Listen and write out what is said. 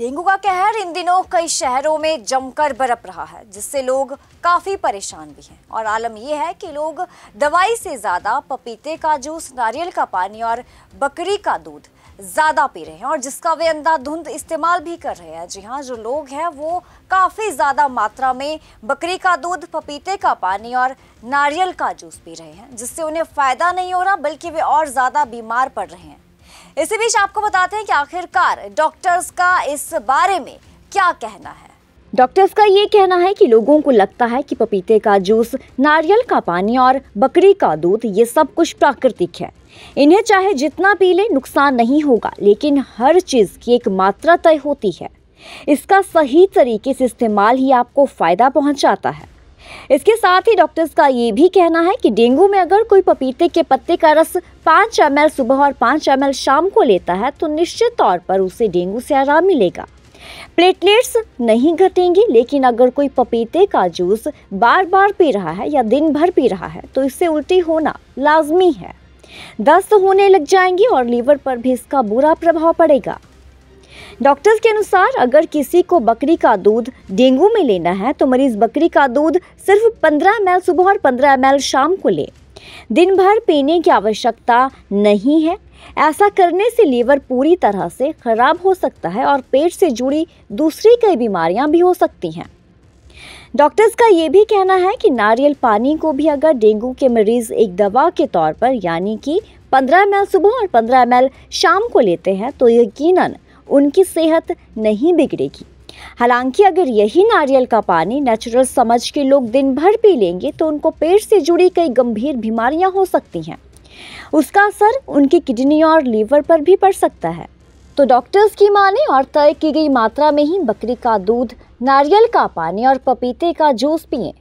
dengue का कहर इन दिनों कई शहरों में जमकर बरप रहा है जिससे लोग काफ़ी परेशान भी हैं और आलम यह है कि लोग दवाई से ज़्यादा पपीते का जूस नारियल का पानी और बकरी का दूध ज़्यादा पी रहे हैं और जिसका वे अंधाधुंध इस्तेमाल भी कर रहे हैं जी हाँ जो लोग हैं वो काफ़ी ज़्यादा मात्रा में बकरी का दूध पपीते का पानी और नारियल का जूस पी रहे हैं जिससे उन्हें फ़ायदा नहीं हो रहा बल्कि वे और ज़्यादा बीमार पड़ रहे हैं इसी बीच आपको बताते हैं कि आखिरकार डॉक्टर्स का इस बारे में क्या कहना है डॉक्टर्स का ये कहना है कि लोगों को लगता है कि पपीते का जूस नारियल का पानी और बकरी का दूध ये सब कुछ प्राकृतिक है इन्हें चाहे जितना पी लें नुकसान नहीं होगा लेकिन हर चीज़ की एक मात्रा तय होती है इसका सही तरीके से इस्तेमाल ही आपको फ़ायदा पहुंचाता है इसके साथ ही डॉक्टर्स का ये भी कहना है कि डेंगू में अगर कोई पपीते के पत्ते का रस पाँच एम सुबह और पाँच एम शाम को लेता है तो निश्चित तौर पर उसे डेंगू से आराम मिलेगा प्लेटलेट्स नहीं घटेंगी लेकिन अगर कोई पपीते का जूस बार बार पी रहा है या दिन भर पी रहा है तो इससे उल्टी होना लाजमी है दस्त होने लग जाएंगी और लीवर पर भी इसका बुरा प्रभाव पड़ेगा डॉक्टर्स के अनुसार अगर किसी को बकरी का दूध डेंगू में लेना है तो मरीज बकरी का दूध सिर्फ 15 एम सुबह और 15 एम शाम को ले दिन भर पीने की आवश्यकता नहीं है ऐसा करने से लीवर पूरी तरह से खराब हो सकता है और पेट से जुड़ी दूसरी कई बीमारियां भी हो सकती हैं डॉक्टर्स का ये भी कहना है कि नारियल पानी को भी अगर डेंगू के मरीज एक दवा के तौर पर यानी कि 15 एम सुबह और 15 एम शाम को लेते हैं तो यकीनन उनकी सेहत नहीं बिगड़ेगी हालांकि अगर यही नारियल का पानी नेचुरल समझ के लोग दिन भर पी लेंगे तो उनको पेट से जुड़ी कई गंभीर बीमारियां हो सकती हैं उसका असर उनकी किडनी और लीवर पर भी पड़ सकता है तो डॉक्टर्स की माने और तय की गई मात्रा में ही बकरी का दूध नारियल का पानी और पपीते का जूस पिए